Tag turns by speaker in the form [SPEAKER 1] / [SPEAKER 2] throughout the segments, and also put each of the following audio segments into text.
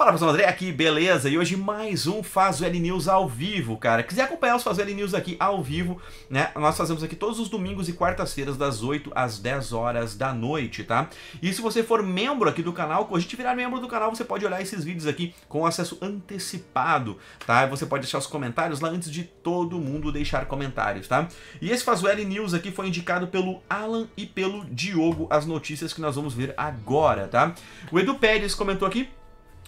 [SPEAKER 1] Fala pessoal, André aqui, beleza? E hoje mais um Faz L News ao vivo, cara. Quiser acompanhar os Faz L News aqui ao vivo, né? Nós fazemos aqui todos os domingos e quartas-feiras, das 8 às 10 horas da noite, tá? E se você for membro aqui do canal, quando a gente virar membro do canal, você pode olhar esses vídeos aqui com acesso antecipado, tá? Você pode deixar os comentários lá antes de todo mundo deixar comentários, tá? E esse Faz L News aqui foi indicado pelo Alan e pelo Diogo, as notícias que nós vamos ver agora, tá? O Edu Pérez comentou aqui.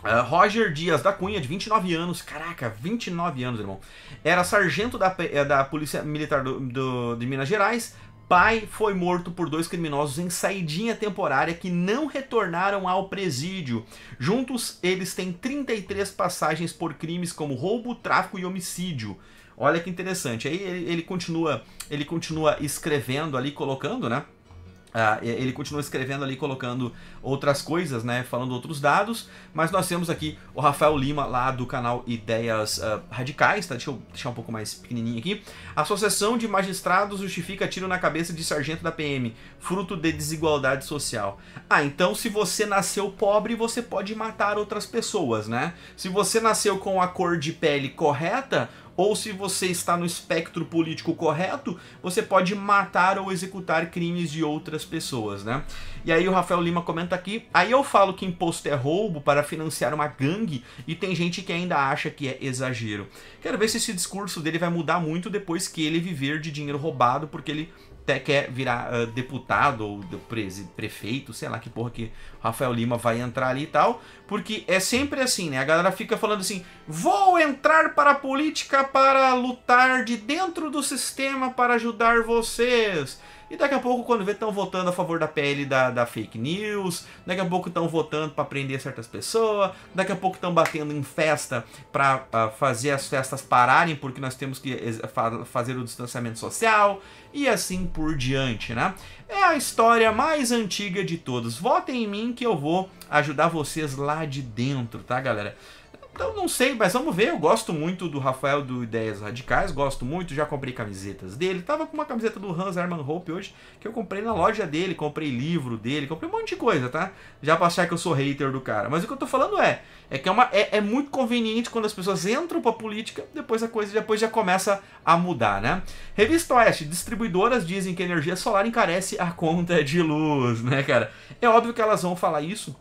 [SPEAKER 1] Uh, Roger Dias da Cunha, de 29 anos, caraca, 29 anos, irmão. Era sargento da, eh, da Polícia Militar do, do, de Minas Gerais. Pai foi morto por dois criminosos em saidinha temporária que não retornaram ao presídio. Juntos, eles têm 33 passagens por crimes como roubo, tráfico e homicídio. Olha que interessante. Aí ele, ele continua, ele continua escrevendo ali, colocando, né? Ah, ele continua escrevendo ali, colocando outras coisas, né? Falando outros dados. Mas nós temos aqui o Rafael Lima, lá do canal Ideias uh, Radicais, tá? Deixa eu deixar um pouco mais pequenininho aqui. Associação de magistrados justifica tiro na cabeça de sargento da PM, fruto de desigualdade social. Ah, então se você nasceu pobre, você pode matar outras pessoas, né? Se você nasceu com a cor de pele correta, ou se você está no espectro político correto, você pode matar ou executar crimes de outras pessoas, né? E aí o Rafael Lima comenta aqui, aí eu falo que imposto é roubo para financiar uma gangue e tem gente que ainda acha que é exagero. Quero ver se esse discurso dele vai mudar muito depois que ele viver de dinheiro roubado, porque ele até quer virar uh, deputado ou prefeito, sei lá que porra que Rafael Lima vai entrar ali e tal, porque é sempre assim, né? A galera fica falando assim: vou entrar para a política para lutar de dentro do sistema para ajudar vocês. E daqui a pouco, quando vê, estão votando a favor da PL da, da fake news. Daqui a pouco estão votando para prender certas pessoas. Daqui a pouco estão batendo em festa para ah, fazer as festas pararem, porque nós temos que fazer o distanciamento social. E assim por diante, né? É a história mais antiga de todos. Votem em mim que eu vou ajudar vocês lá de dentro, tá, galera? Então não sei, mas vamos ver. Eu gosto muito do Rafael do Ideias Radicais, gosto muito, já comprei camisetas dele. Tava com uma camiseta do Hans Hermann Hope hoje, que eu comprei na loja dele, comprei livro dele, comprei um monte de coisa, tá? Já pra achar que eu sou hater do cara. Mas o que eu tô falando é, é que é, uma, é, é muito conveniente quando as pessoas entram pra política, depois a coisa depois já começa a mudar, né? Revista Oeste, distribuidoras dizem que energia solar encarece a conta de luz, né, cara? É óbvio que elas vão falar isso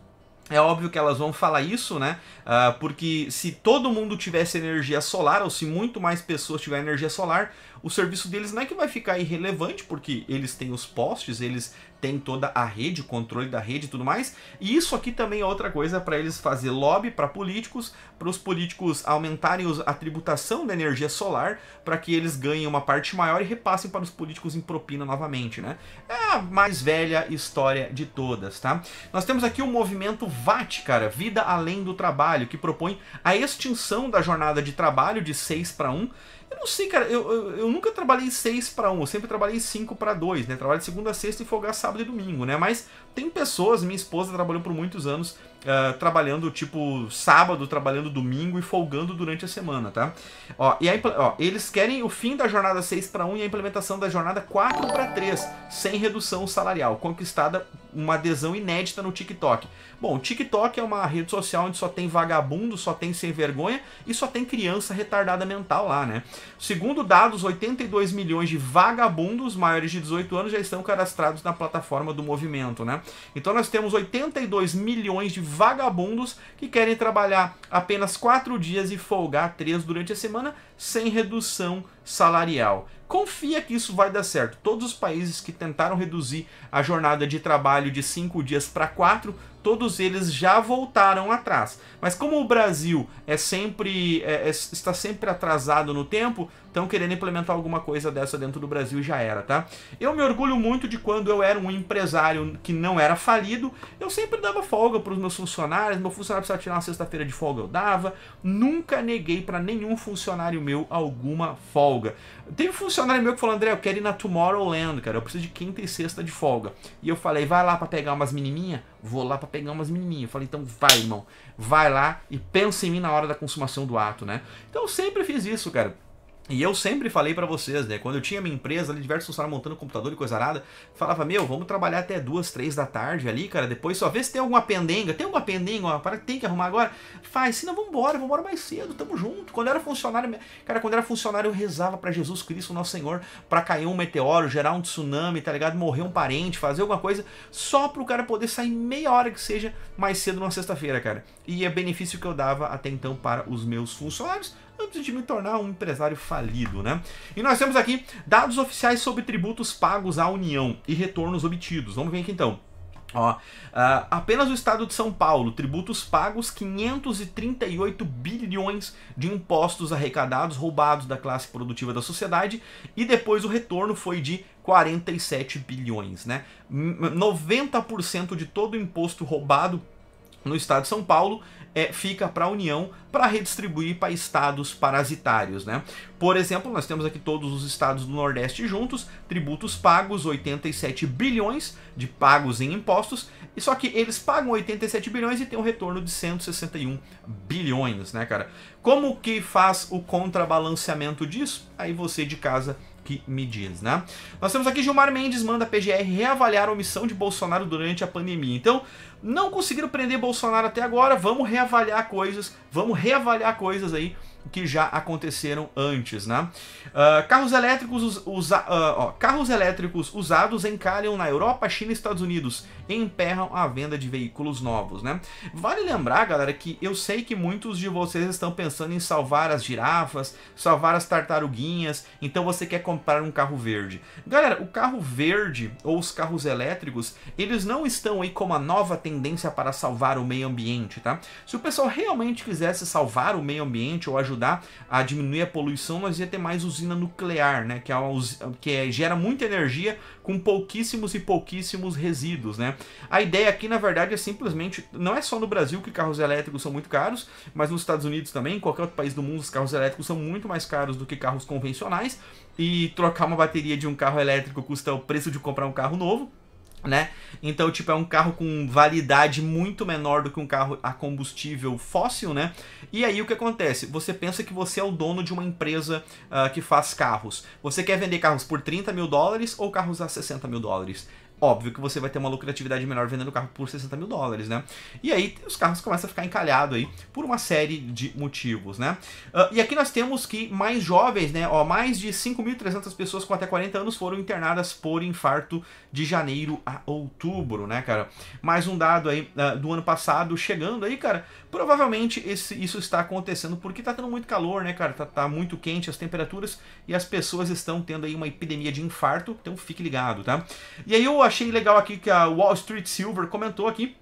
[SPEAKER 1] é óbvio que elas vão falar isso, né? Uh, porque se todo mundo tivesse energia solar, ou se muito mais pessoas tiverem energia solar, o serviço deles não é que vai ficar irrelevante, porque eles têm os postes, eles tem toda a rede, o controle da rede e tudo mais. E isso aqui também é outra coisa para eles fazer lobby para políticos, para os políticos aumentarem a tributação da energia solar, para que eles ganhem uma parte maior e repassem para os políticos em propina novamente, né? É a mais velha história de todas, tá? Nós temos aqui o movimento VAT, cara, Vida Além do Trabalho, que propõe a extinção da jornada de trabalho de 6 para 1 eu não sei, cara, eu, eu, eu nunca trabalhei 6 para 1, eu sempre trabalhei 5 para 2, né? Trabalho de segunda a sexta e folgar sábado e domingo, né? Mas tem pessoas, minha esposa trabalhou por muitos anos uh, trabalhando tipo sábado, trabalhando domingo e folgando durante a semana, tá? Ó, e aí, ó, eles querem o fim da jornada 6 para 1 e a implementação da jornada 4 para 3, sem redução salarial, conquistada uma adesão inédita no TikTok. Bom, o TikTok é uma rede social onde só tem vagabundo, só tem sem vergonha e só tem criança retardada mental lá, né? Segundo dados, 82 milhões de vagabundos maiores de 18 anos já estão cadastrados na plataforma do movimento, né? Então nós temos 82 milhões de vagabundos que querem trabalhar apenas quatro dias e folgar três durante a semana sem redução salarial. Confia que isso vai dar certo. Todos os países que tentaram reduzir a jornada de trabalho de 5 dias para 4, todos eles já voltaram atrás. Mas como o Brasil é sempre é, é, está sempre atrasado no tempo, estão querendo implementar alguma coisa dessa dentro do Brasil e já era, tá? Eu me orgulho muito de quando eu era um empresário que não era falido, eu sempre dava folga para os meus funcionários, meu funcionário precisava tirar uma sexta-feira de folga, eu dava, nunca neguei para nenhum funcionário meu alguma folga folga. Teve um funcionário meu que falou, André, eu quero ir na Tomorrowland, cara, eu preciso de quinta e sexta de folga. E eu falei, vai lá para pegar umas menininhas? Vou lá para pegar umas menininhas. Eu falei, então vai, irmão, vai lá e pensa em mim na hora da consumação do ato, né? Então eu sempre fiz isso, cara. E eu sempre falei para vocês, né? Quando eu tinha minha empresa ali, diversos funcionários montando computador e coisa arada, falava, meu, vamos trabalhar até duas, três da tarde ali, cara. Depois só vê se tem alguma pendenga. Tem alguma pendenga, ó para que tem que arrumar agora? Faz, senão vambora, vambora mais cedo, tamo junto. Quando eu era funcionário, cara, quando eu era funcionário, eu rezava para Jesus Cristo, nosso Senhor, para cair um meteoro, gerar um tsunami, tá ligado? Morrer um parente, fazer alguma coisa, só pro cara poder sair meia hora que seja mais cedo numa sexta-feira, cara. E é benefício que eu dava até então para os meus funcionários antes de me tornar um empresário falido, né? E nós temos aqui dados oficiais sobre tributos pagos à União e retornos obtidos. Vamos ver aqui então. Ó, uh, apenas o estado de São Paulo, tributos pagos 538 bilhões de impostos arrecadados, roubados da classe produtiva da sociedade, e depois o retorno foi de 47 bilhões, né? 90% de todo o imposto roubado no estado de São Paulo é, fica para a União para redistribuir para estados parasitários, né? Por exemplo, nós temos aqui todos os estados do Nordeste juntos, tributos pagos 87 bilhões de pagos em impostos, e só que eles pagam 87 bilhões e tem um retorno de 161 bilhões, né, cara? Como que faz o contrabalanceamento disso? Aí você de casa que me diz, né? Nós temos aqui Gilmar Mendes manda a PGR reavaliar a omissão de Bolsonaro durante a pandemia. Então, não conseguiram prender Bolsonaro até agora, vamos reavaliar coisas Vamos reavaliar coisas aí que já aconteceram antes, né? Uh, carros elétricos usa, uh, ó, carros elétricos usados encalham na Europa, China e Estados Unidos e emperram a venda de veículos novos, né? Vale lembrar, galera, que eu sei que muitos de vocês estão pensando em salvar as girafas, salvar as tartaruguinhas, então você quer comprar um carro verde. Galera, o carro verde ou os carros elétricos, eles não estão aí como a nova tendência para salvar o meio ambiente, tá? Se o pessoal realmente quisesse salvar o meio ambiente ou ajudar ajudar a diminuir a poluição, nós ia ter mais usina nuclear, né? Que, é usina, que é, gera muita energia com pouquíssimos e pouquíssimos resíduos, né? A ideia aqui, na verdade, é simplesmente... Não é só no Brasil que carros elétricos são muito caros, mas nos Estados Unidos também, em qualquer outro país do mundo, os carros elétricos são muito mais caros do que carros convencionais. E trocar uma bateria de um carro elétrico custa o preço de comprar um carro novo né? Então, tipo, é um carro com validade muito menor do que um carro a combustível fóssil, né? E aí o que acontece? Você pensa que você é o dono de uma empresa uh, que faz carros. Você quer vender carros por 30 mil dólares ou carros a 60 mil dólares? óbvio que você vai ter uma lucratividade melhor vendendo o carro por 60 mil dólares, né? E aí os carros começam a ficar encalhados aí por uma série de motivos, né? Uh, e aqui nós temos que mais jovens, né? Ó, mais de 5.300 pessoas com até 40 anos foram internadas por infarto de janeiro a outubro, né, cara? Mais um dado aí uh, do ano passado chegando aí, cara. Provavelmente esse, isso está acontecendo porque tá tendo muito calor, né, cara? Tá, tá muito quente as temperaturas e as pessoas estão tendo aí uma epidemia de infarto, então fique ligado, tá? E aí eu achei legal aqui que a Wall Street Silver comentou aqui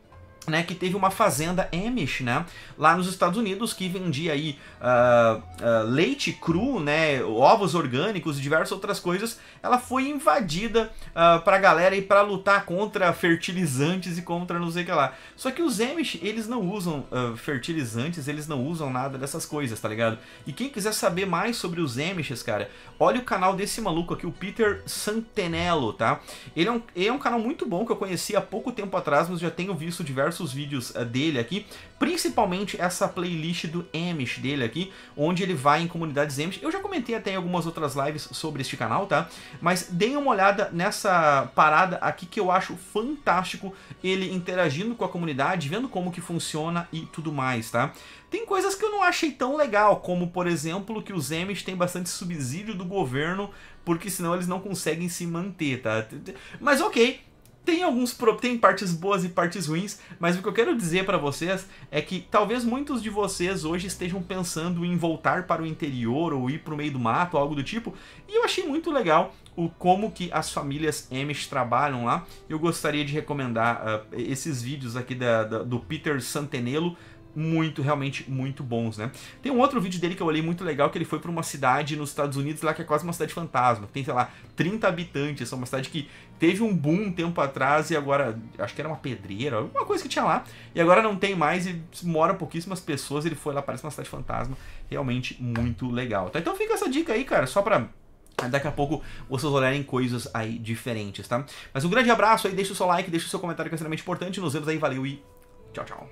[SPEAKER 1] né, que teve uma fazenda Amish, né, lá nos Estados Unidos, que vendia aí uh, uh, leite cru, né, ovos orgânicos e diversas outras coisas, ela foi invadida uh, pra galera e para lutar contra fertilizantes e contra não sei o que lá. Só que os Amish, eles não usam uh, fertilizantes, eles não usam nada dessas coisas, tá ligado? E quem quiser saber mais sobre os Amishes, cara, olha o canal desse maluco aqui, o Peter Santenello, tá? Ele é um, ele é um canal muito bom que eu conheci há pouco tempo atrás, mas já tenho visto diversos diversos vídeos eh, dele aqui, principalmente essa playlist do Amish dele aqui, onde ele vai em comunidades Amish. Eu já comentei até em algumas outras lives sobre este canal, tá? Mas deem uma olhada nessa parada aqui que eu acho fantástico ele interagindo com a comunidade, vendo como que funciona e tudo mais, tá? Tem coisas que eu não achei tão legal, como por exemplo que os Amish têm bastante subsídio do governo, porque senão eles não conseguem se manter, tá? Mas ok, tem alguns tem partes boas e partes ruins, mas o que eu quero dizer para vocês é que talvez muitos de vocês hoje estejam pensando em voltar para o interior ou ir para o meio do mato, algo do tipo. E eu achei muito legal o como que as famílias Amish trabalham lá. Eu gostaria de recomendar uh, esses vídeos aqui da, da, do Peter Santenelo muito, realmente muito bons, né? Tem um outro vídeo dele que eu olhei muito legal, que ele foi para uma cidade nos Estados Unidos lá que é quase uma cidade fantasma, tem, sei lá, 30 habitantes, é uma cidade que teve um boom um tempo atrás e agora, acho que era uma pedreira, alguma coisa que tinha lá, e agora não tem mais e mora pouquíssimas pessoas, ele foi lá, parece uma cidade fantasma, realmente muito legal, tá? Então fica essa dica aí, cara, só para Daqui a pouco vocês olharem coisas aí diferentes, tá? Mas um grande abraço aí, deixa o seu like, deixa o seu comentário que é extremamente importante. Nos vemos aí, valeu e tchau, tchau.